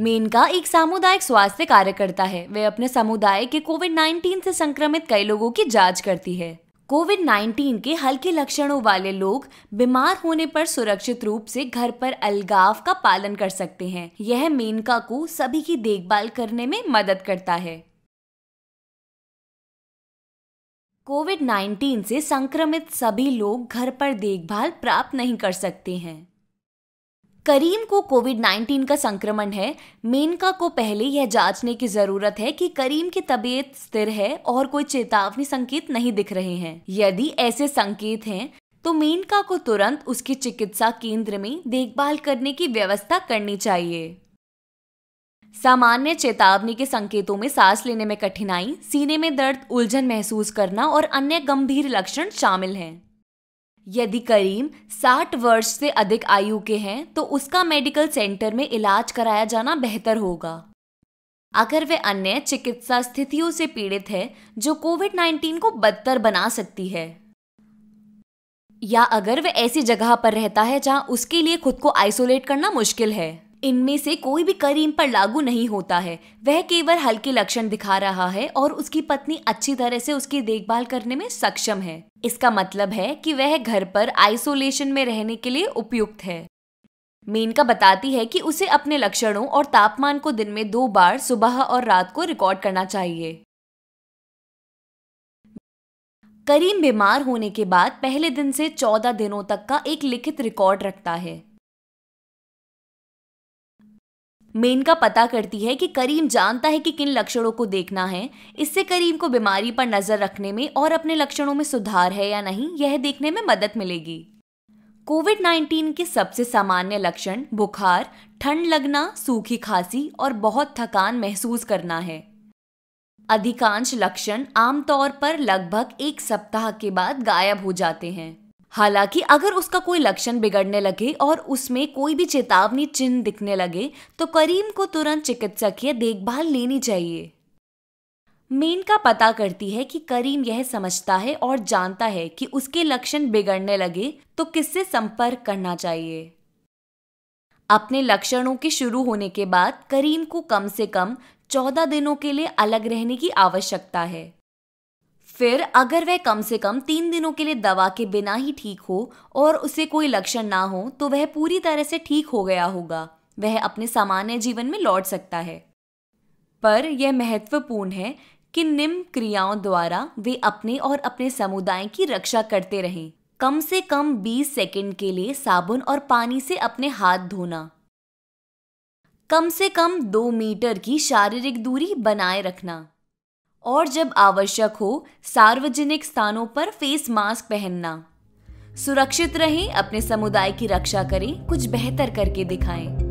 मेनका एक सामुदायिक स्वास्थ्य कार्यकर्ता है वे अपने समुदाय के कोविड 19 से संक्रमित कई लोगों की जांच करती है कोविड 19 के हल्के लक्षणों वाले लोग बीमार होने पर सुरक्षित रूप से घर पर अलगाव का पालन कर सकते हैं यह मेनका को सभी की देखभाल करने में मदद करता है कोविड 19 से संक्रमित सभी लोग घर पर देखभाल प्राप्त नहीं कर सकते हैं करीम को कोविड 19 का संक्रमण है मेनका को पहले यह जांचने की जरूरत है कि करीम की तबीयत स्थिर है और कोई चेतावनी संकेत नहीं दिख रहे हैं यदि ऐसे संकेत हैं तो मेनका को तुरंत उसकी चिकित्सा केंद्र में देखभाल करने की व्यवस्था करनी चाहिए सामान्य चेतावनी के संकेतों में सांस लेने में कठिनाई सीने में दर्द उलझन महसूस करना और अन्य गंभीर लक्षण शामिल हैं यदि करीम 60 वर्ष से अधिक आयु के हैं तो उसका मेडिकल सेंटर में इलाज कराया जाना बेहतर होगा अगर वे अन्य चिकित्सा स्थितियों से पीड़ित है जो कोविड 19 को बदतर बना सकती है या अगर वह ऐसी जगह पर रहता है जहां उसके लिए खुद को आइसोलेट करना मुश्किल है इनमें से कोई भी करीम पर लागू नहीं होता है वह केवल हल्के लक्षण दिखा रहा है और उसकी पत्नी अच्छी तरह से उसकी देखभाल करने में सक्षम है इसका मतलब है कि वह घर पर आइसोलेशन में रहने के लिए उपयुक्त है मेनका बताती है कि उसे अपने लक्षणों और तापमान को दिन में दो बार सुबह और रात को रिकॉर्ड करना चाहिए करीम बीमार होने के बाद पहले दिन से चौदह दिनों तक का एक लिखित रिकॉर्ड रखता है मेनका पता करती है कि करीम जानता है कि किन लक्षणों को देखना है इससे करीम को बीमारी पर नजर रखने में और अपने लक्षणों में सुधार है या नहीं यह देखने में मदद मिलेगी कोविड 19 के सबसे सामान्य लक्षण बुखार ठंड लगना सूखी खांसी और बहुत थकान महसूस करना है अधिकांश लक्षण आमतौर पर लगभग एक सप्ताह के बाद गायब हो जाते हैं हालांकि अगर उसका कोई लक्षण बिगड़ने लगे और उसमें कोई भी चेतावनी चिन्ह दिखने लगे तो करीम को तुरंत चिकित्सकीय देखभाल लेनी चाहिए मेनका पता करती है कि करीम यह समझता है और जानता है कि उसके लक्षण बिगड़ने लगे तो किससे संपर्क करना चाहिए अपने लक्षणों के शुरू होने के बाद करीम को कम से कम चौदह दिनों के लिए अलग रहने की आवश्यकता है फिर अगर वह कम से कम तीन दिनों के लिए दवा के बिना ही ठीक हो और उसे कोई लक्षण ना हो तो वह पूरी तरह से ठीक हो गया होगा वह अपने सामान्य जीवन में लौट सकता है पर यह महत्वपूर्ण है कि निम्न क्रियाओं द्वारा वे अपने और अपने समुदाय की रक्षा करते रहें कम से कम 20 सेकंड के लिए साबुन और पानी से अपने हाथ धोना कम से कम दो मीटर की शारीरिक दूरी बनाए रखना और जब आवश्यक हो सार्वजनिक स्थानों पर फेस मास्क पहनना सुरक्षित रहें अपने समुदाय की रक्षा करें कुछ बेहतर करके दिखाएं